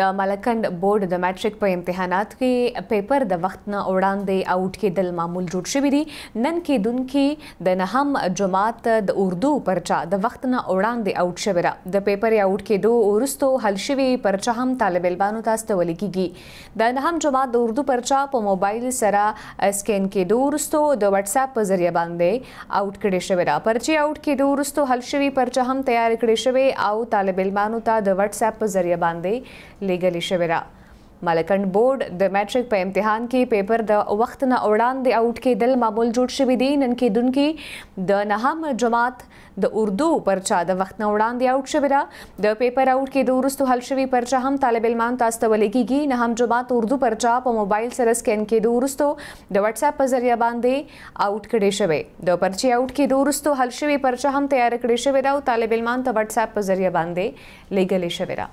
د ملکند بورډ د میټریک په امتحانات کې پیپر د وخت نه وړاندې اوټ کېدل معمول جوړ شوی دی نن کې دن کې د نهم جماعت د اردو پرچا د وخت نه وړاندې اوټ شوی را د پیپر یا اوټ کېدو ورستو حل شوی پرچا هم طالب البانو ته استول کیږي د نهم جماعت د اردو پرچا په موبایل سره سکین کېدو ورستو د واتس اپ په ذریعہ باندې اوټ کړي شوی را پرچی اوټ کېدو ورستو حل شوی پرچا هم تیار کړی شوی او طالب علمانو ته د واتس اپ په ذریعہ باندې لیږلې شوې ده ملکند بورډ د میټریک په امتحان کې پیپر د وخت نه وړاندې اوټ کېدل معمول جوړ شوی دی نن کېدونکي د نهم جماعت د اردو پرچا د وخت نه وړاندې اوټ شوی ده د پیپر اوټ کې د ورستو حل شوی پرچا هم طالب علمان تاسو ته ولګيږي نهم جماعت اردو پرچا په موبایل سره سکین کې د ورستو د واتس اپ په ذریعہ باندې اوټ کړي شوی د پرچي اوټ کې د ورستو حل شوی پرچا هم تیار کړي شوی دا او طالب علمان ته واتس اپ په ذریعہ باندې لګلې شوی ده